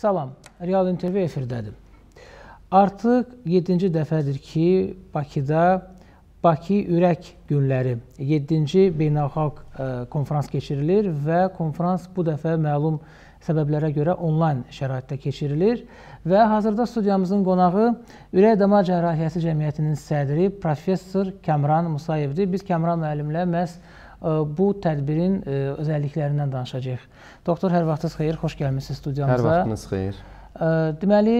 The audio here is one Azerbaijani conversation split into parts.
Salam, Real İntervyu efirdədir. Artıq 7-ci dəfədir ki, Bakıda Bakı Ürək günləri 7-ci beynəlxalq e, konfrans keçirilir və konfrans bu dəfə məlum səbəblərə görə onlayn şəraitdə keçirilir və hazırda studiyamızın qonağı Ürək Damar Cərrahiyyəsi Cəmiyyətinin sədri professor Kəmran Musayevdir. Biz Kəmran müəllimlə məhz bu tədbirin özəlliklərindən danışacağıq. Doktor, hər vaxtınız xeyir, xoş gəlmisiniz studiyamıza. Hər vaxtınız xeyir. Deməli,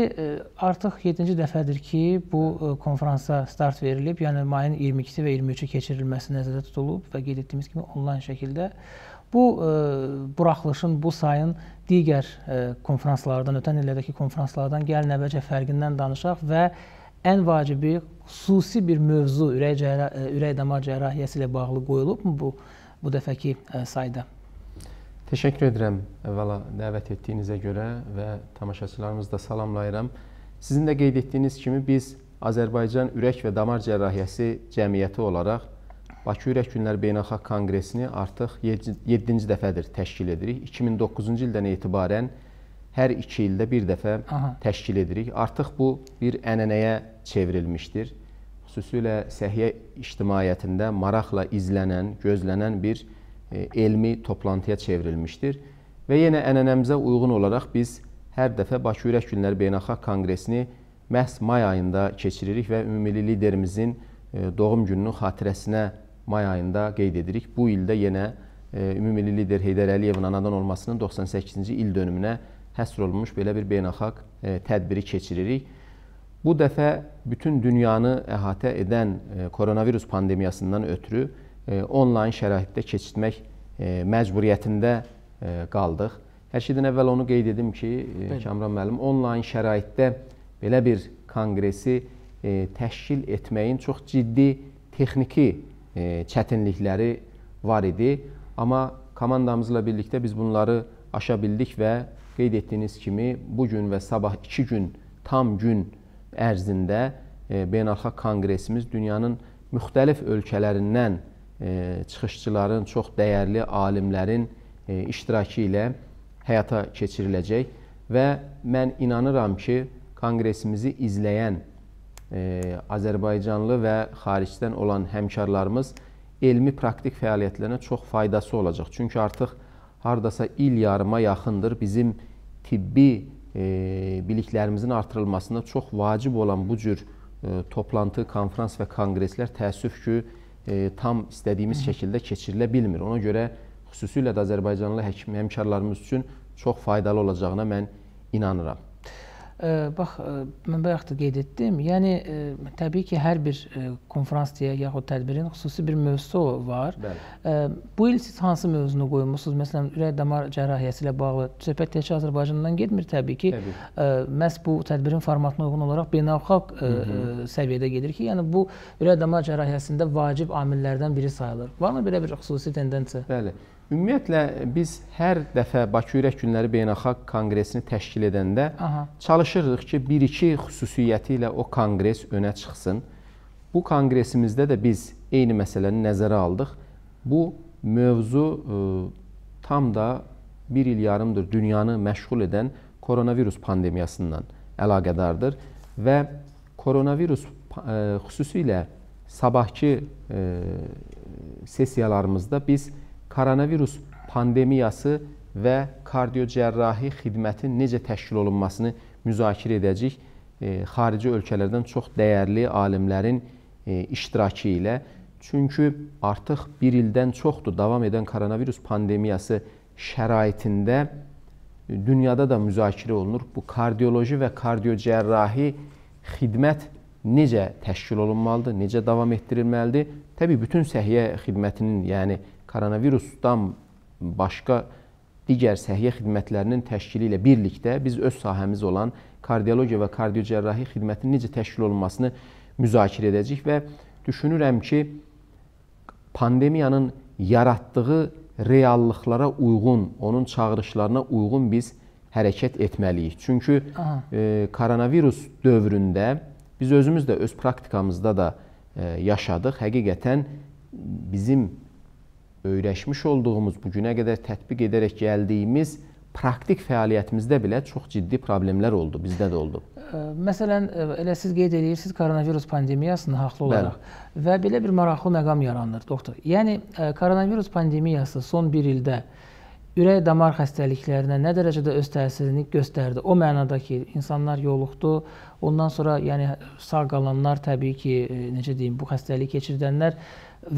artıq 7-ci dəfədir ki, bu konfransa start verilib, yəni mayın 22-si və 23-ü keçirilməsi nəzərdə tutulub və qeyd etdiyimiz kimi onlayn şəkildə. Bu buraxılışın, bu sayın digər konfranslardan, ötən illərdəki konfranslardan gəlin əvvəlcə fərqindən danışaq və ən vacibi xüsusi bir mövzu ürək, cərrah, ürək damar cərrahiyyəsi ilə bağlı qoyulubmu bu bu dəfəki e, sayda. Təşəkkür edirəm əvvəla dəvət etdiyinizə görə və tamaşaçılarımızı da salamlayıram. Sizin də qeyd etdiyiniz kimi biz Azərbaycan Ürək və Damar Cərrahiyyəsi Cəmiyyəti olaraq Bakı Ürək Günlər Beynəlxalq Konqresini artıq 7-ci dəfədir təşkil edirik. 2009-cu ildən etibarən hər 2 ildə bir dəfə Aha. təşkil edirik. Artıq bu bir ənənəyə çevrilmişdir xüsusilə səhiyyə ictimaiyyətində maraqla izlənən, gözlənən bir e, elmi toplantıya çevrilmişdir. Və yenə ənənəmizə uyğun olaraq biz hər dəfə Bakı Ürək Günləri Beynəlxalq Konqresini məhz may ayında keçiririk və ümumili liderimizin e, doğum gününün xatirəsinə may ayında qeyd edirik. Bu ildə yenə e, ümumili lider Heydər Əliyevin anadan olmasının 98-ci il dönümünə həsr olunmuş belə bir beynəlxalq tədbiri keçiririk. Bu dəfə bütün dünyanı əhatə edən e, koronavirus pandemiyasından ötürü e, onlayn şəraitdə keçirtmək e, məcburiyyətində qaldıq. Hər şeydən əvvəl onu qeyd edim ki, Bəli. Kamran müəllim, onlayn şəraitdə belə bir konqresi təşkil etməyin çox ciddi texniki çətinlikləri var idi. Amma komandamızla birlikdə biz bunları aşa bildik və qeyd etdiyiniz kimi bu gün və sabah iki gün tam gün ərzində e, beynəlxalq konqresimiz dünyanın müxtəlif ölkələrindən e, çıxışçıların, çox dəyərli alimlərin e, iştirakı ilə həyata keçiriləcək və mən inanıram ki, konqresimizi izləyən Azərbaycanlı və xaricdən olan həmkarlarımız elmi praktik fəaliyyətlərinə çox faydası olacaq. Çünki artıq hardasa il yarıma yaxındır bizim tibbi E, biliklərimizin artırılmasında çox vacib olan bu cür e, toplantı, konfrans və konqreslər təəssüf ki, e, tam istədiyimiz şəkildə keçirilə bilmir. Ona görə xüsusilə də Azərbaycanlı həmkarlarımız üçün çox faydalı olacağına mən inanıram bax e, mən bayaq da qeyd etdim. Yəni e, təbii ki, hər bir e, konfrans deyə yaxud tədbirin xüsusi bir mövzusu var. Bəli. Bu il siz hansı mövzunu qoymusunuz? Məsələn, ürək damar cərrahiyyəsi ilə bağlı söhbət təkcə Azərbaycandan getmir təbii ki. Təbii. Məhz bu tədbirin formatına uyğun olaraq beynəlxalq Hı -hı. səviyyədə gedir ki, yəni bu ürək damar cərrahiyyəsində vacib amillərdən biri sayılır. Varmı belə bir xüsusi tendensiya? Bəli. Ümumiyyətlə biz hər dəfə Bakı Ürək Günləri Beynəlxalq Konqresini təşkil edəndə Aha. çalışırıq ki, bir-iki xüsusiyyəti ilə o konqres önə çıxsın. Bu konqresimizdə də biz eyni məsələni nəzərə aldıq. Bu mövzu ə, tam da bir il yarımdır dünyanı məşğul edən koronavirus pandemiyasından əlaqədardır və koronavirus ə, xüsusilə sabahki ə, sessiyalarımızda biz koronavirus pandemiyası və kardiocərrahi xidmətin necə təşkil olunmasını müzakirə edəcək. E, xarici ölkələrdən çox dəyərli alimlərin e, iştirakı ilə. Çünki artıq bir ildən çoxdur davam edən koronavirus pandemiyası şəraitində e, dünyada da müzakirə olunur. Bu kardioloji və kardiocərrahi xidmət necə təşkil olunmalıdır, necə davam etdirilməlidir? Təbii bütün səhiyyə xidmətinin, yəni koronavirusdan başqa digər səhiyyə xidmətlərinin təşkili ilə birlikdə biz öz sahəmiz olan kardiologiya və kardiocərrahi xidmətinin necə təşkil olunmasını müzakirə edəcək və düşünürəm ki, pandemiyanın yaratdığı reallıqlara uyğun, onun çağırışlarına uyğun biz hərəkət etməliyik. Çünki Aha. e, koronavirus dövründə biz özümüz də öz praktikamızda da e, yaşadıq. Həqiqətən bizim öyrəşmiş olduğumuz, bu günə qədər tətbiq edərək gəldiyimiz praktik fəaliyyətimizdə belə çox ciddi problemlər oldu, bizdə də oldu. Məsələn, elə siz qeyd edirsiniz koronavirus pandemiyasını haqlı olaraq Bəli. və belə bir maraqlı məqam yaranır, doktor. Yəni koronavirus pandemiyası son 1 ildə ürək damar xəstəliklərinə nə dərəcədə öz təsirini göstərdi? O mənada ki, insanlar yoluxdu, Ondan sonra yəni sağ qalanlar təbii ki, e, necə deyim, bu xəstəliyi keçirdənlər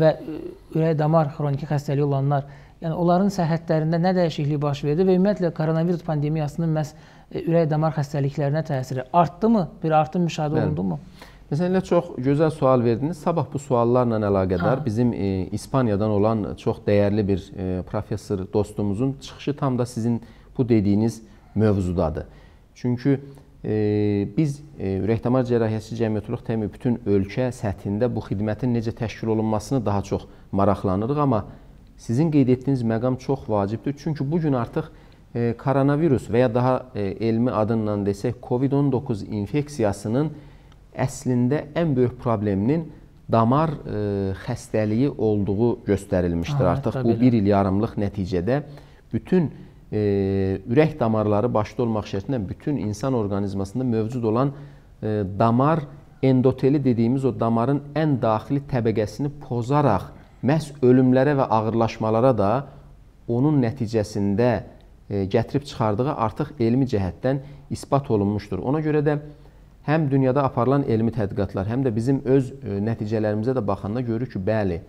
və e, ürək-damar xroniki xəstəliyi olanlar, yəni onların səhhətlərində nə dəyişiklik baş verdi və ümumiyyətlə koronavirus pandemiyasının məhz e, ürək-damar xəstəliklərinə təsiri artdımı? Bir artım müşahidə olundumu? Bəli. Məsələn, çox gözəl sual verdiniz. Sabah bu suallarla əlaqədar ha. bizim e, İspaniyadan olan çox dəyərli bir e, professor dostumuzun çıxışı tam da sizin bu dediyiniz mövzudadır. Çünki biz ürək-damar e, cərrahiyyəsi cəmiyyətçilik təmi bütün ölkə səthində bu xidmətin necə təşkil olunmasını daha çox maraqlanırıq, amma sizin qeyd etdiyiniz məqam çox vacibdir. Çünki bu gün artıq e, koronavirus və ya daha e, elmi adınla desək COVID-19 infeksiyasının əslində ən böyük probleminin damar xəstəliyi olduğu göstərilmişdir. Aha, artıq bu 1 il yarımlıq nəticədə bütün e, ürək damarları başda olmaq şərtlə bütün insan orqanizmasında mövcud olan e, damar endoteli dediyimiz o damarın ən daxili təbəqəsini pozaraq məhz ölümlərə və ağırlaşmalara da onun nəticəsində e, gətirib çıxardığı artıq elmi cəhətdən isbat olunmuşdur. Ona görə də həm dünyada aparılan elmi tədqiqatlar, həm də bizim öz e, nəticələrimizə də baxanda görürük ki, bəli,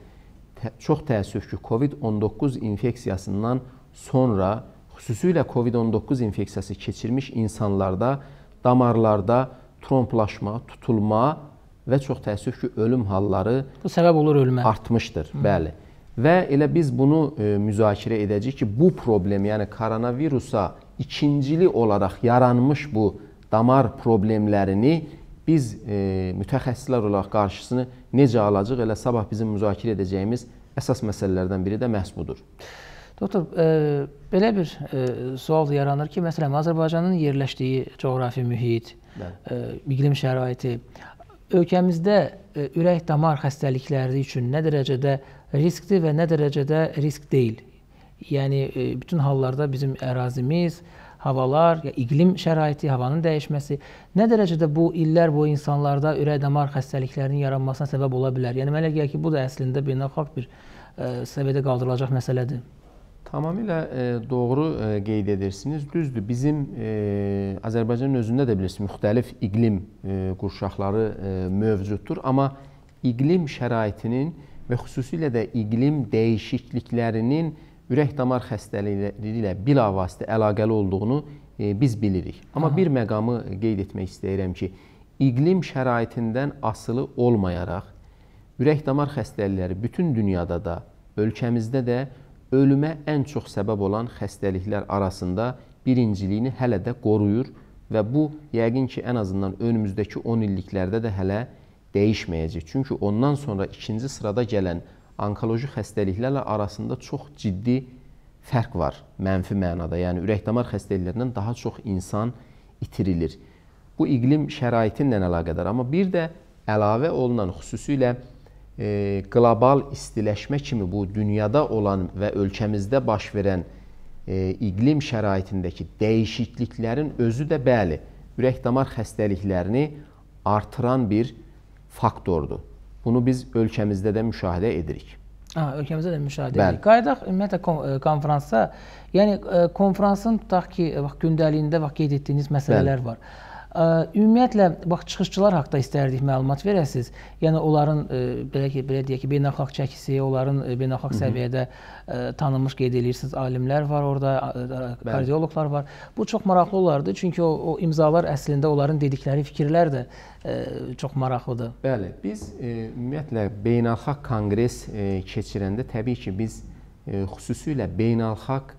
tə çox təəssüf ki, COVID-19 infeksiyasından sonra xüsusilə COVID-19 infeksiyası keçirmiş insanlarda damarlarda tromplaşma, tutulma və çox təəssüf ki, ölüm halları bu səbəb olur ölmə artmışdır. Hı. Bəli. Və elə biz bunu e, müzakirə edəcəyik ki, bu problem, yəni koronavirusa ikincili olaraq yaranmış bu damar problemlərini biz e, mütəxəssislər olaraq qarşısını necə alacağıq? Elə sabah bizim müzakirə edəcəyimiz əsas məsələlərdən biri də məhz budur. Doktor, e, belə bir e, sual da yaranır ki, məsələn, Azərbaycanın yerləşdiyi coğrafi mühit, Bəli. e, iqlim şəraiti ölkəmizdə e, ürək-damar xəstəlikləri üçün nə dərəcədə riskli və nə dərəcədə risk deyil? Yəni e, bütün hallarda bizim ərazimiz, havalar, ya iqlim şəraiti, havanın dəyişməsi nə dərəcədə bu illər boyu insanlarda ürək-damar xəstəliklərinin yaranmasına səbəb ola bilər? Yəni mənə gəlir ki, bu da əslində beynəlxalq bir e, səviyyədə qaldırılacaq məsələdir. Tamamilə e, doğru e, qeyd edirsiniz. Düzdür, bizim e, Azərbaycanın özündə də bilirsiniz, müxtəlif iqlim qurşaqları mövcuddur, amma iqlim şəraitinin və xüsusilə də iqlim dəyişikliklərinin ürək damar xəstəliyi ilə bilavasitə əlaqəli olduğunu biz bilirik. Amma Aha. bir məqamı qeyd etmək istəyirəm ki, iqlim şəraitindən asılı olmayaraq ürək damar xəstəlikləri bütün dünyada da, ölkəmizdə də ölümə ən çox səbəb olan xəstəliklər arasında birinciliyini hələ də qoruyur və bu yəqin ki, ən azından önümüzdəki 10 illiklərdə də hələ dəyişməyəcək. Çünki ondan sonra ikinci sırada gələn onkoloji xəstəliklərlə arasında çox ciddi fərq var mənfi mənada. Yəni ürək-damar xəstəliklərindən daha çox insan itirilir. Bu iqlim şəraiti ilə əlaqədar, amma bir də əlavə olunan xüsusilə e, qlobal istiləşmə kimi bu dünyada olan və ölkəmizdə baş verən e, iqlim şəraitindəki dəyişikliklərin özü də bəli, ürək-damar xəstəliklərini artıran bir faktordur. Bunu biz ölkəmizdə də müşahidə edirik. Aha, hə, ölkəmizdə də müşahidə edirik. Qayıdaq ümumiyyətlə e, konfransa, yəni e, konfransın tutaq ki, bax e, gündəliyində bax qeyd etdiyiniz məsələlər Bəli. var. Ümumiyyətlə bax çıxışçılar haqqında istərdik məlumat verəsiz. Yəni onların e, belə ki, belə deyək ki, beynəlxalq çəkisi, onların e, beynəlxalq səviyyədə e, tanınmış qeyd edirsiniz alimlər var orada, kardioloqlar var. Bu çox maraqlı olardı, çünki o, o imzalar əslində onların dedikləri fikirlər də çox maraqlıdır. Bəli, biz ümumiyyətlə beynəlxalq konqres keçirəndə təbii ki, biz xüsusilə beynəlxalq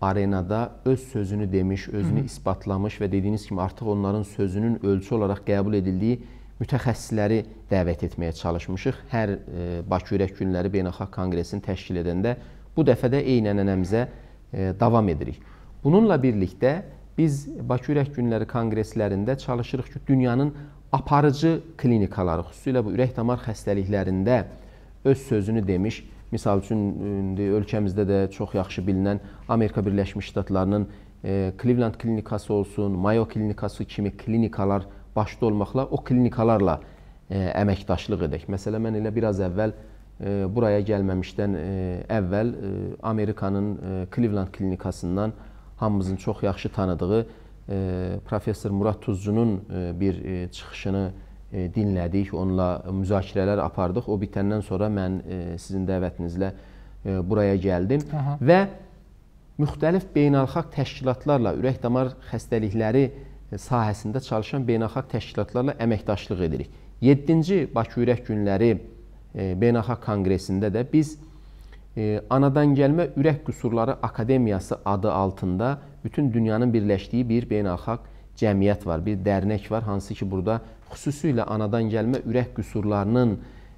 arenada öz sözünü demiş, özünü Hı -hı. isbatlamış və dediyiniz kimi artıq onların sözünün ölçü olaraq qəbul edildiyi mütəxəssisləri dəvət etməyə çalışmışıq. Hər e, Bakı Ürək Günləri Beynəlxalq Konqresini təşkil edəndə bu dəfə də eynən ənəmizə e, davam edirik. Bununla birlikdə biz Bakı Ürək Günləri Konqreslərində çalışırıq ki, dünyanın aparıcı klinikaları, xüsusilə bu ürək damar xəstəliklərində öz sözünü demiş, Misal üçün e, indi ölkəmizdə də çox yaxşı bilinən Amerika Birləşmiş Ştatlarının e, Cleveland klinikası olsun, Mayo klinikası kimi klinikalar başda olmaqla o klinikalarla e, əməkdaşlıq edək. Məsələn, mən elə biraz əvvəl buraya gəlməmişdən əvvəl Amerikanın Cleveland klinikasından hamımızın çox yaxşı tanıdığı professor Murad Tuzcunun bir çıxışını görmüşdük E, dinlədik, onunla müzakirələr apardıq. O bitəndən sonra mən e, sizin dəvətinizlə e, buraya gəldim Aha. və müxtəlif beynəlxalq təşkilatlarla, ürək-damar xəstəlikləri sahəsində çalışan beynəlxalq təşkilatlarla əməkdaşlıq edirik. 7-ci Bakı Ürək Günləri Beynəlxalq Konqresində də biz Anadan Gəlmə Ürək Qüsurları Akademiyası adı altında bütün dünyanın birləşdiyi bir beynəlxalq cəmiyyət var, bir dərnək var, hansı ki, burada xüsusilə anadan gəlmə ürək qüsurlarının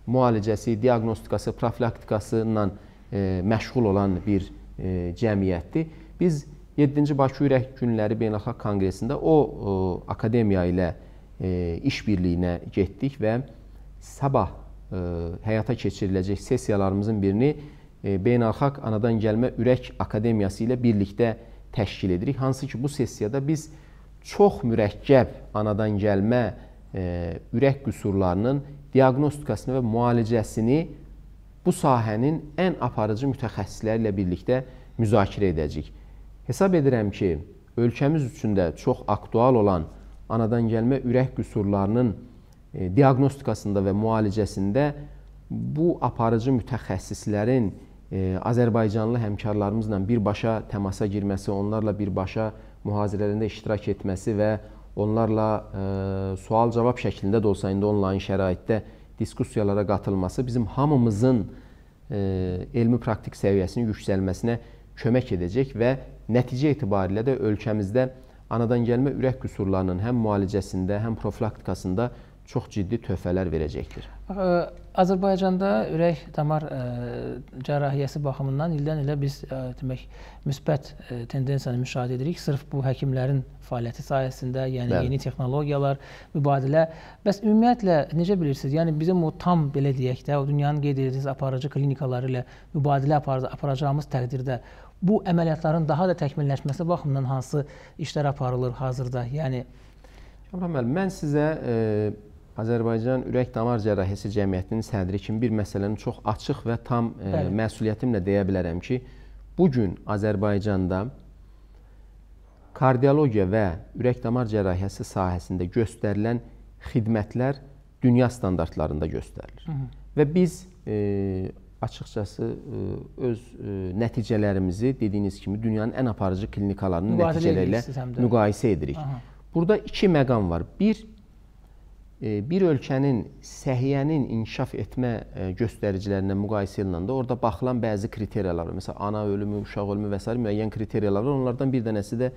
müalicəsi, diaqnostikası, profilaktikası ilə e, məşğul olan bir e, cəmiyyətdir. Biz 7-ci Bakı Ürək Günləri Beynəlxalq Konqresində o e, akademiya ilə e, iş birliyinə getdik və sabah e, həyata keçiriləcək sessiyalarımızın birini e, Beynəlxalq Anadan Gəlmə Ürək Akademiyası ilə birlikdə təşkil edirik. Hansı ki, bu sessiyada biz çox mürəkkəb anadan gəlmə E, ürək qüsurlarının diaqnostikasını və müalicəsini bu sahənin ən aparıcı mütəxəssisləri ilə birlikdə müzakirə edəcəyik. Hesab edirəm ki, ölkəmiz üçün də çox aktual olan anadan gəlmə ürək qüsurlarının e, diaqnostikasında və müalicəsində bu aparıcı mütəxəssislərin e, Azərbaycanlı həmkarlarımızla birbaşa təmasa girməsi, onlarla birbaşa mühazirələrində iştirak etməsi və onlarla e, sual-cavab şəklində də olsa indi onlayn şəraitdə diskussiyalara qatılması bizim hamımızın e, elmi praktik səviyyəsinin yüksəlməsinə kömək edəcək və nəticə etibarilə də ölkəmizdə anadan gəlmə ürək qüsurlarının həm müalicəsində, həm profilaktikasında çox ciddi töhfələr verəcəkdir. Azərbaycanda ürək damar ə, e, cərrahiyyəsi baxımından ildən ilə biz ə, e, demək müsbət ə, e, tendensiyanı müşahidə edirik. Sırf bu həkimlərin fəaliyyəti sayəsində, yəni Bəli. yeni texnologiyalar, mübadilə. Bəs ümumiyyətlə necə bilirsiniz? Yəni bizim o tam belə deyək də, o dünyanın qeyd etdiyiniz aparıcı klinikaları ilə mübadilə apar aparacağımız təqdirdə bu əməliyyatların daha da təkmilləşməsi baxımından hansı işlər aparılır hazırda? Yəni Cənab müəllim, mən sizə e Azərbaycan Ürək-Damar Cərrahiyası Cəmiyyətinin sədri kimi bir məsələni çox açıq və tam e, ə, məsuliyyətimlə deyə bilərəm ki, bu gün Azərbaycanda kardiologiya və ürək-damar cərrahiyası sahəsində göstərilən xidmətlər dünya standartlarında göstərilir. Hı -hı. Və biz e, açıqcası e, öz e, nəticələrimizi dediyiniz kimi dünyanın ən aparıcı klinikalarının müqayisə nəticələri ilə müqayisə edirik. Aha. Burada iki məqam var. Bir, E, bir ölkənin səhiyyənin inkişaf etmə e, göstəricilərinə müqayisə ediləndə orada baxılan bəzi kriteriyalar var. Məsələn, ana ölümü, uşaq ölümü və s. müəyyən kriteriyalar var. Onlardan bir dənəsi də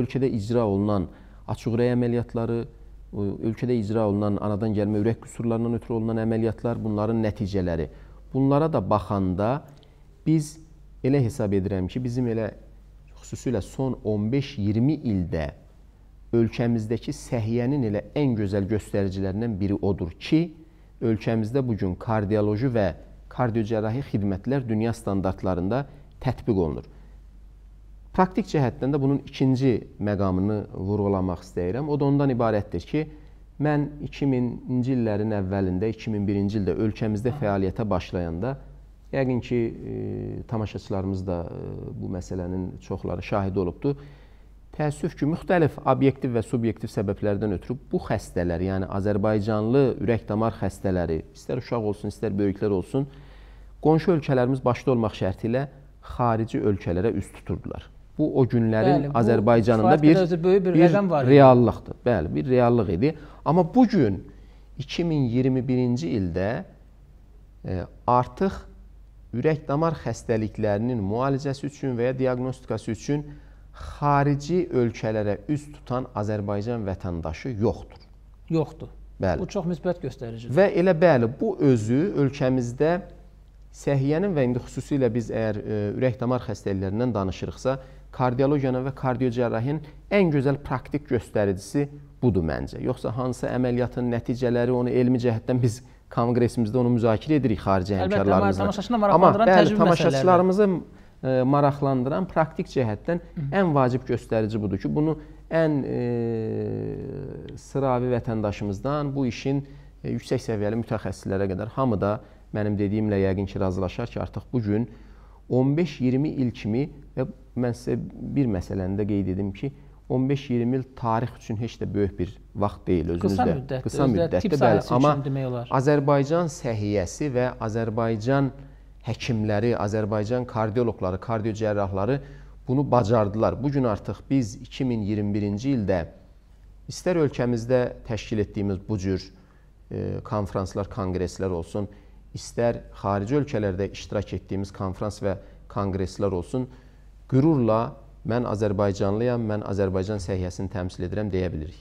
ölkədə icra olunan açıqürək əməliyyatları, ölkədə icra olunan anadan gəlmə ürək qüsurlarından ötürü olunan əməliyyatlar, bunların nəticələri. Bunlara da baxanda biz elə hesab edirəm ki, bizim elə xüsusilə son 15-20 ildə ölkəmizdəki səhiyyənin elə ən gözəl göstəricilərindən biri odur ki, ölkəmizdə bugün kardioloji və kardiyocərrahi xidmətlər dünya standartlarında tətbiq olunur. Praktik cəhətdən də bunun ikinci məqamını vurğulamaq istəyirəm. O da ondan ibarətdir ki, mən 2000-ci illərin əvvəlində, 2001-ci ildə ölkəmizdə fəaliyyətə başlayanda Yəqin ki, e, tamaşaçılarımız da e, bu məsələnin çoxları şahid olubdur. Təəssüf ki, müxtəlif obyektiv və subyektiv səbəblərdən ötürü bu xəstələr, yəni Azərbaycanlı ürək-damar xəstələri, istər uşaq olsun, istər böyüklər olsun, qonşu ölkələrimiz başda olmaq şərti ilə xarici ölkələrə üz tuturdular. Bu o günlərin bəli, Azərbaycanında bir, bir, bir rəqəm var. Reallıqdır. Bəli, bir reallıq idi. Amma bu gün 2021-ci ildə e, artıq ürək-damar xəstəliklərinin müalicəsi üçün və ya diaqnostikası üçün xarici ölkələrə üz tutan Azərbaycan vətəndaşı yoxdur. Yoxdur. Bəli. Bu çox müsbət göstəricidir. Və elə bəli, bu özü ölkəmizdə səhiyyənin və indi xüsusilə biz əgər ə, e, ürək-damar xəstəliklərindən danışırıqsa, kardiologiyanın və kardiocərrahin ən gözəl praktik göstəricisi budur məncə. Yoxsa hansısa əməliyyatın nəticələri onu elmi cəhətdən biz kongresimizdə onu müzakirə edirik xarici həmkarlarımızla. Əlbəttə, tamaşaçını maraqlandıran Amma, bəli, tamaşaçılarımızın E, maraqlandıran praktik cəhətdən ən vacib göstərici budur ki, bunu ən e, sıravi vətəndaşımızdan bu işin e, yüksək səviyyəli mütəxəssislərə qədər hamı da mənim dediyimlə yəqin ki, razılaşar ki, artıq bu gün 15-20 il kimi və mən sizə bir məsələni də qeyd edim ki, 15-20 il tarix üçün heç də böyük bir vaxt deyil özünüzdə. Qısa müddətdir. Qısa müddətdir, bəli, amma Azərbaycan səhiyyəsi və Azərbaycan e, həkimləri, Azərbaycan kardioloqları, kardiocərrahları bunu bacardılar. Bu gün artıq biz 2021-ci ildə istər ölkəmizdə təşkil etdiyimiz bu cür e, konfranslar, konqreslər olsun, istər xarici ölkələrdə iştirak etdiyimiz konfrans və konqreslər olsun, qürurla mən Azərbaycanlıyam, mən Azərbaycan səhiyyəsini təmsil edirəm deyə bilirik.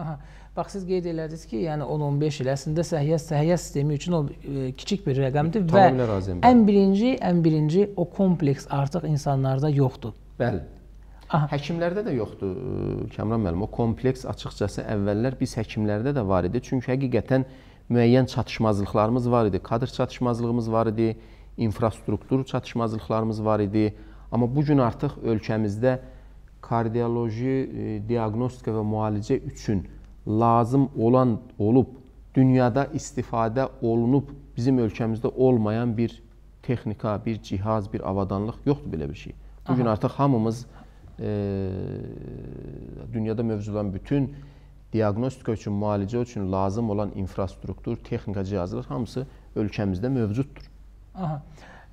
Aha. Bax siz qeyd elədiniz ki, yəni 10-15 il əslində səhiyyə səhiyyə sistemi üçün o e, kiçik bir rəqəmdir Tamamilə və razıyam, bəli. ən birinci, ən birinci o kompleks artıq insanlarda yoxdur. Bəli. Aha. Həkimlərdə də yoxdur e, Kəmran müəllim. O kompleks açıqcası əvvəllər biz həkimlərdə də var idi. Çünki həqiqətən müəyyən çatışmazlıqlarımız var idi. Kadr çatışmazlığımız var idi, infrastruktur çatışmazlıqlarımız var idi. Amma bu gün artıq ölkəmizdə kardioloji e, diaqnostika və müalicə üçün lazım olan olub, dünyada istifadə olunub, bizim ölkəmizdə olmayan bir texnika, bir cihaz, bir avadanlıq yoxdur belə bir şey. Bugün Aha. artıq hamımız e, dünyada mövzudan bütün diagnostika üçün, müalicə üçün lazım olan infrastruktur, texnika cihazlar hamısı ölkəmizdə mövcuddur. Aha.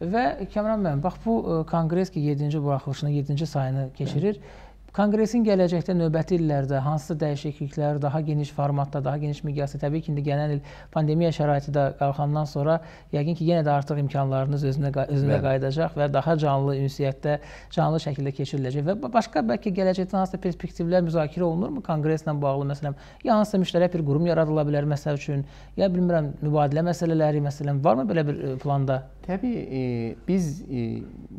Və Kəmran müəllim, bax bu e, konqres ki 7-ci buraxılışına 7-ci sayını keçirir. Hə. Konqresin gələcəkdə növbəti illərdə hansısa dəyişikliklər daha geniş formatda, daha geniş miqyasda, təbii ki, indi gələn il pandemiya şəraiti də qalxandan sonra yəqin ki, yenə də artıq imkanlarınız özünə özünə qayıdacaq və daha canlı ünsiyyətdə, canlı şəkildə keçiriləcək və başqa bəlkə gələcəkdə hansısa perspektivlər müzakirə olunurmu konqreslə bağlı məsələn, ya hansısa müştərək bir qurum yaradıla bilər məsəl üçün, ya bilmirəm mübadilə məsələləri məsələn varmı belə bir e, planda? Təbii, e, biz e,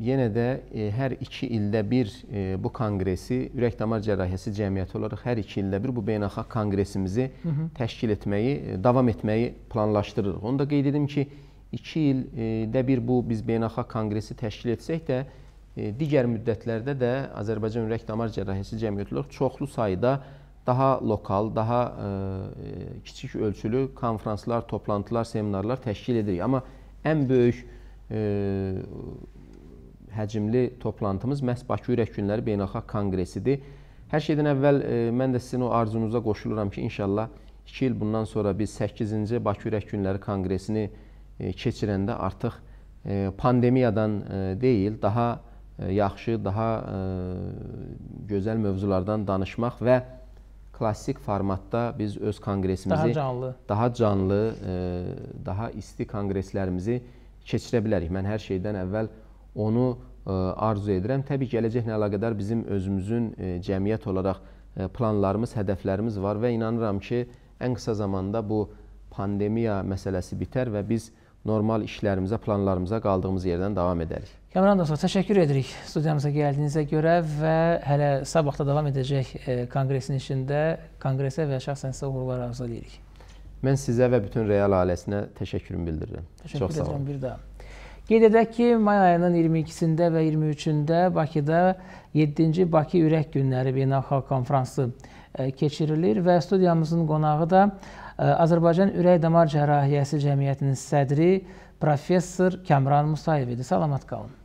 yenə də e, hər 2 ildə bir e, bu konqresi Ürək-Damar Cərrahiyyəsi Cəmiyyəti olaraq hər iki ildə bir bu beynəlxalq konqresimizi Hı -hı. təşkil etməyi, e, davam etməyi planlaşdırırıq. Onu da qeyd edim ki, iki ildə e, bir bu biz beynəlxalq konqresi təşkil etsək də, e, digər müddətlərdə də Azərbaycan Ürək-Damar Cərrahiyyəsi Cəmiyyəti olaraq çoxlu sayda daha lokal, daha ə, kiçik ölçülü konfranslar, toplantılar, seminarlar təşkil edirik. Amma ən böyük ə, həcmli toplantımız məhz Bakı Ürək Günləri Beynəlxalq Konqresidir. Hər şeydən əvvəl e, mən də sizin o arzunuza qoşuluram ki, inşallah 2 il bundan sonra biz 8-ci Bakı Ürək Günləri Konqresini e, keçirəndə artıq e, pandemiyadan e, deyil, daha e, yaxşı, daha e, gözəl mövzulardan danışmaq və klassik formatda biz öz konqresimizi daha canlı, daha, canlı, e, daha isti konqreslərimizi keçirə bilərik. Mən hər şeydən əvvəl onu E, arzu edirəm. Təbii ki, gələcəklə əlaqədar bizim özümüzün e, cəmiyyət olaraq e, planlarımız, hədəflərimiz var və inanıram ki, ən qısa zamanda bu pandemiya məsələsi bitər və biz normal işlərimizə, planlarımıza qaldığımız yerdən davam edərik. Kəmran dostlar, təşəkkür edirik studiyamıza gəldiyinizə görə və hələ sabahda davam edəcək konqresin işində konqresə və şəxsən sizə uğurlar arzu edirik. Mən sizə və bütün Real ailəsinə təşəkkürümü bildirirəm. Təşəkkür Çox edirəm bir daha. Qeyd edək ki, may ayının 22-sində və 23-də Bakıda 7-ci Bakı Ürək Günləri beynəlxalq konfransı e, keçirilir və studiyamızın qonağı da e, Azərbaycan Ürək Damar Cərrahiyyəsi Cəmiyyətinin sədri professor Kəmran Musayev idi. Salamat qalın.